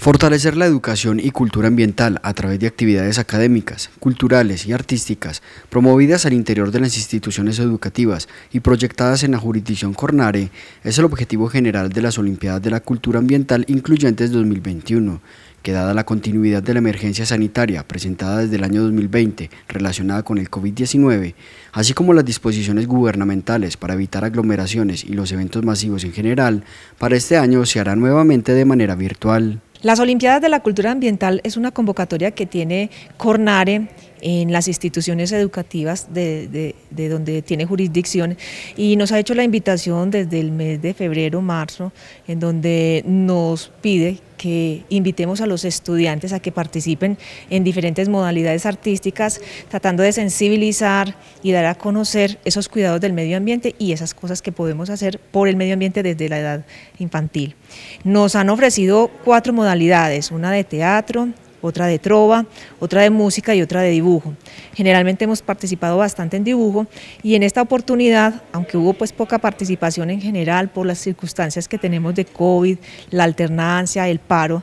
Fortalecer la educación y cultura ambiental a través de actividades académicas, culturales y artísticas promovidas al interior de las instituciones educativas y proyectadas en la jurisdicción Cornare es el objetivo general de las Olimpiadas de la Cultura Ambiental Incluyentes 2021 que dada la continuidad de la emergencia sanitaria presentada desde el año 2020 relacionada con el COVID-19, así como las disposiciones gubernamentales para evitar aglomeraciones y los eventos masivos en general, para este año se hará nuevamente de manera virtual. Las Olimpiadas de la Cultura Ambiental es una convocatoria que tiene Cornare en las instituciones educativas de, de, de, donde tiene jurisdicción y nos ha hecho la invitación desde el mes de febrero, marzo, en donde nos pide que invitemos a los estudiantes a que participen en diferentes modalidades artísticas, tratando de sensibilizar y dar a conocer esos cuidados del medio ambiente y esas cosas que podemos hacer por el medio ambiente desde la edad infantil. Nos han ofrecido cuatro modalidades, una de teatro, otra de trova, otra de música y otra de dibujo. Generalmente hemos participado bastante en dibujo y en esta oportunidad, aunque hubo pues poca participación en general por las circunstancias que tenemos de COVID, la alternancia, el paro,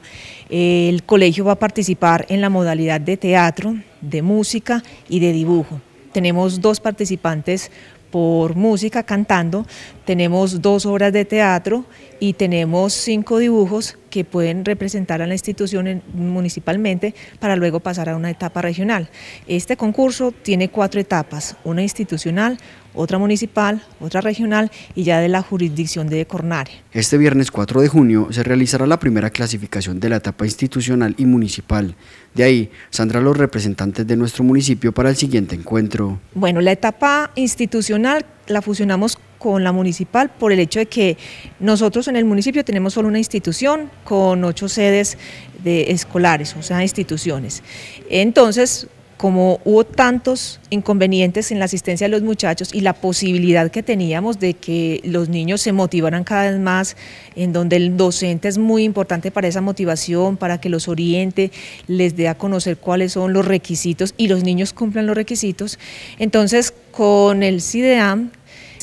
el colegio va a participar en la modalidad de teatro, de música y de dibujo. Tenemos dos participantes por música cantando, tenemos dos obras de teatro y tenemos cinco dibujos que pueden representar a la institución municipalmente para luego pasar a una etapa regional. Este concurso tiene cuatro etapas, una institucional, otra municipal, otra regional y ya de la jurisdicción de Cornare. Este viernes 4 de junio se realizará la primera clasificación de la etapa institucional y municipal. De ahí saldrán los representantes de nuestro municipio para el siguiente encuentro. Bueno, la etapa institucional la fusionamos con la municipal por el hecho de que nosotros en el municipio tenemos solo una institución con ocho sedes de escolares, o sea, instituciones. Entonces, como hubo tantos inconvenientes en la asistencia de los muchachos y la posibilidad que teníamos de que los niños se motivaran cada vez más, en donde el docente es muy importante para esa motivación, para que los oriente, les dé a conocer cuáles son los requisitos y los niños cumplan los requisitos. Entonces, con el CIDEAM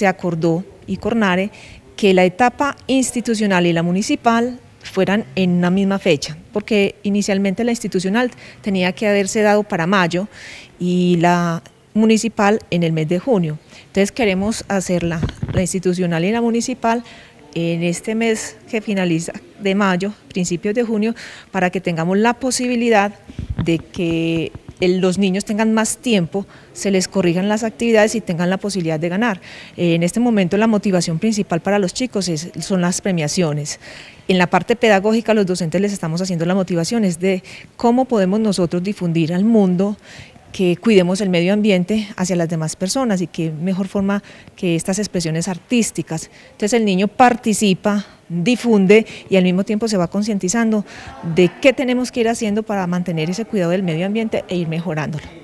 acordó y Cornare que la etapa institucional y la municipal fueran en una misma fecha, porque inicialmente la institucional tenía que haberse dado para mayo y la municipal en el mes de junio. Entonces queremos hacerla, la institucional y la municipal, en este mes que finaliza de mayo, principios de junio, para que tengamos la posibilidad de que los niños tengan más tiempo, se les corrijan las actividades y tengan la posibilidad de ganar. Eh, en este momento la motivación principal para los chicos son las premiaciones. En la parte pedagógica los docentes les estamos haciendo la motivación, es de cómo podemos nosotros difundir al mundo que cuidemos el medio ambiente hacia las demás personas y qué mejor forma que estas expresiones artísticas. Entonces el niño participa, difunde y al mismo tiempo se va concientizando de qué tenemos que ir haciendo para mantener ese cuidado del medio ambiente e ir mejorándolo.